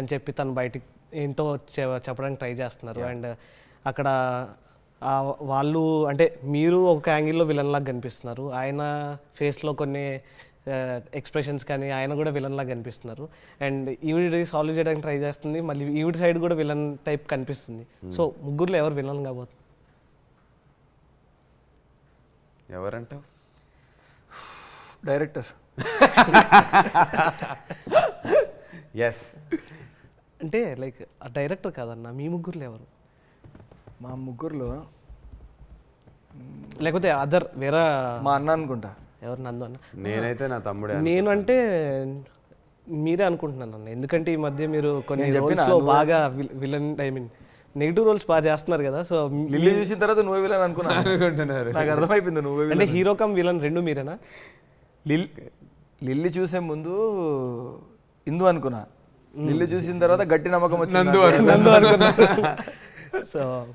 అని చెప్పి తను బయటికి ఏంటో చెప్పడానికి ట్రై చేస్తున్నారు అండ్ అక్కడ వాళ్ళు అంటే మీరు ఒక యాంగిల్లో విలన్ లాగా కనిపిస్తున్నారు ఆయన ఫేస్లో కొన్ని ఎక్స్ప్రెషన్స్ కానీ ఆయన కూడా విలన్ లాగా కనిపిస్తున్నారు అండ్ ఈవిడ సాల్వ్ చేయడానికి ట్రై చేస్తుంది మళ్ళీ ఈవిడ సైడ్ కూడా విలన్ టైప్ కనిపిస్తుంది hmm. సో ముగ్గురులో ఎవరు విలన్ కాబోతుంది ఎవరంటావు డైరెక్టర్ ఎస్ అంటే లైక్ ఆ డైరెక్టర్ కాదన్న మీ ముగ్గురులో ఎవరు మా ముగ్గురులో లేకపోతే అదర్ వేరే మా అన్న అనుకుంటా ఎవరు నందు అన్న నేనైతే నా తమ్ముడు నేను అంటే మీరే అనుకుంటున్నాను అన్న ఎందుకంటే ఈ మధ్య మీరు కొన్ని రోల్స్లో బాగా villain I mean negative roles బాగా చేస్తున్నారు కదా సో లిల్లీ చూసిన తర్వాత నువ్వు విలన్ అనుకున్నాను నాకు అర్థమైపోయింది నువ్వు అంటే హీరో కమ్ విలన్ రెండు మీరేనా లిల్లీ చూసే ముందు ఇందు అనుకున్నా నిల్లు చూసిన తర్వాత గట్టి నమ్మకం వచ్చింది సో